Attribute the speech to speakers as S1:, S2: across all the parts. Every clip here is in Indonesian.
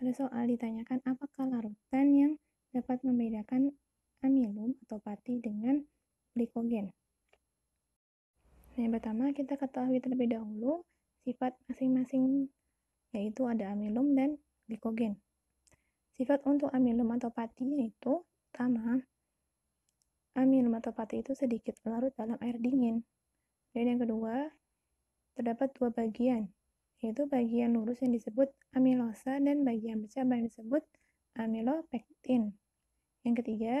S1: Ada soal ditanyakan apakah larutan yang dapat membedakan amilum atau pati dengan glikogen. Nah, yang pertama kita ketahui terlebih dahulu sifat masing-masing yaitu ada amilum dan glikogen. Sifat untuk amilum atau pati yaitu pertama amilum atau pati itu sedikit larut dalam air dingin. Dan yang kedua terdapat dua bagian yaitu bagian lurus yang disebut amilosa dan bagian bercabang yang disebut amilopektin. Yang ketiga,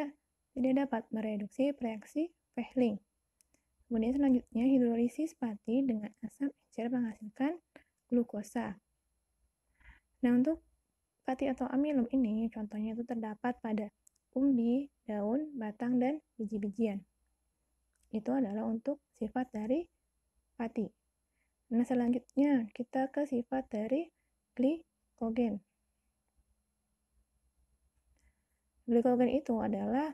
S1: tidak dapat mereduksi reaksi Fehling. Kemudian selanjutnya hidrolisis pati dengan asam encer menghasilkan glukosa. Nah, untuk pati atau amilum ini contohnya itu terdapat pada umbi, daun, batang, dan biji-bijian. Itu adalah untuk sifat dari pati. Nah, selanjutnya kita ke sifat dari glikogen. Glikogen itu adalah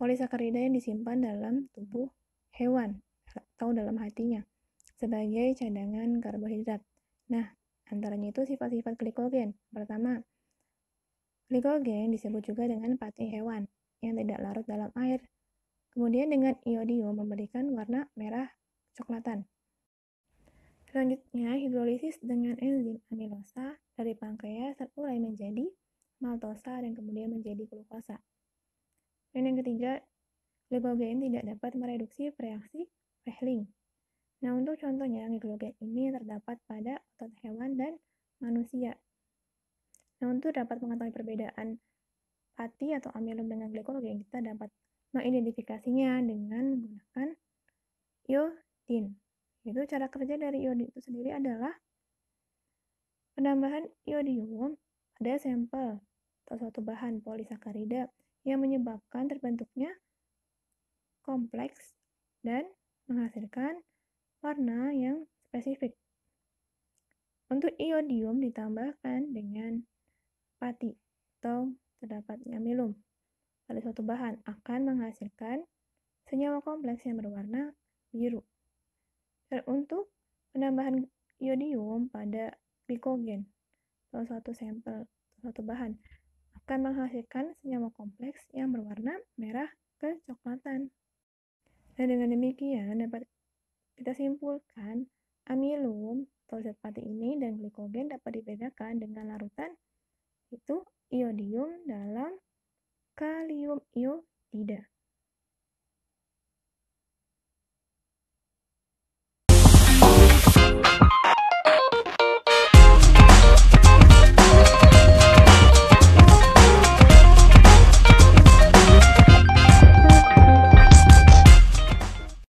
S1: polisakarida yang disimpan dalam tubuh hewan atau dalam hatinya sebagai cadangan karbohidrat. Nah, antaranya itu sifat-sifat glikogen. Pertama, glikogen disebut juga dengan pati hewan yang tidak larut dalam air. Kemudian dengan iodium memberikan warna merah coklatan. Selanjutnya, hidrolisis dengan enzim amilosa dari pankreas terurai menjadi maltosa dan kemudian menjadi glukosa. Dan yang ketiga, glukogen tidak dapat mereduksi reaksi Fehling. Nah, untuk contohnya, glukogen ini terdapat pada otot hewan dan manusia. Nah, untuk dapat mengetahui perbedaan pati atau amilum dengan glukogen kita dapat mengidentifikasinya dengan menggunakan iodin. Itu cara kerja dari iodin itu sendiri adalah penambahan iodium pada sampel atau suatu bahan polisakarida yang menyebabkan terbentuknya kompleks dan menghasilkan warna yang spesifik. Untuk iodium ditambahkan dengan pati atau terdapatnya milum pada suatu bahan akan menghasilkan senyawa kompleks yang berwarna biru dan untuk penambahan yodium pada glikogen salah satu sampel salah satu bahan akan menghasilkan senyawa kompleks yang berwarna merah kecoklatan. Nah, dengan demikian dapat kita simpulkan amilum atau zat pati ini dan glikogen dapat dibedakan dengan larutan itu iodium dalam kalium iodida.